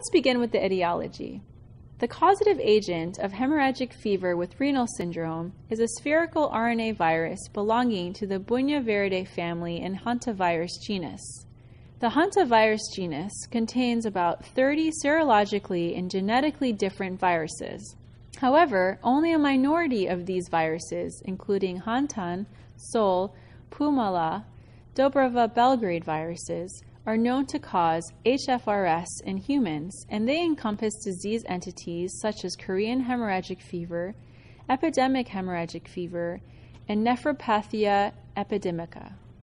Let's begin with the etiology. The causative agent of hemorrhagic fever with renal syndrome is a spherical RNA virus belonging to the Bunya family and hantavirus genus. The hantavirus genus contains about 30 serologically and genetically different viruses. However, only a minority of these viruses, including Hantan, Seoul, Pumala, Dobrava Belgrade viruses, are known to cause HFRS in humans, and they encompass disease entities such as Korean hemorrhagic fever, epidemic hemorrhagic fever, and nephropathia epidemica.